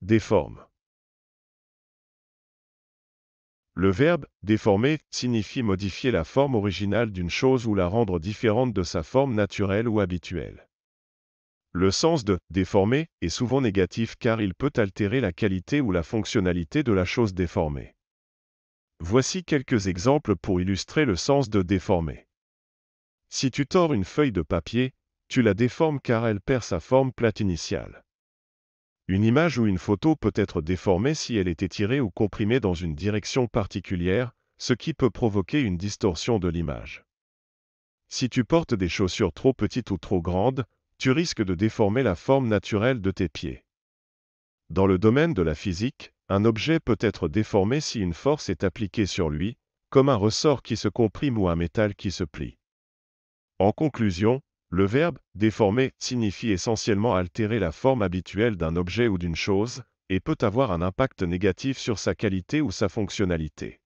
Déforme. Le verbe déformer signifie modifier la forme originale d'une chose ou la rendre différente de sa forme naturelle ou habituelle. Le sens de déformer est souvent négatif car il peut altérer la qualité ou la fonctionnalité de la chose déformée. Voici quelques exemples pour illustrer le sens de déformer. Si tu tords une feuille de papier, tu la déformes car elle perd sa forme plate initiale. Une image ou une photo peut être déformée si elle est étirée ou comprimée dans une direction particulière, ce qui peut provoquer une distorsion de l'image. Si tu portes des chaussures trop petites ou trop grandes, tu risques de déformer la forme naturelle de tes pieds. Dans le domaine de la physique, un objet peut être déformé si une force est appliquée sur lui, comme un ressort qui se comprime ou un métal qui se plie. En conclusion, le verbe déformer signifie essentiellement altérer la forme habituelle d'un objet ou d'une chose, et peut avoir un impact négatif sur sa qualité ou sa fonctionnalité.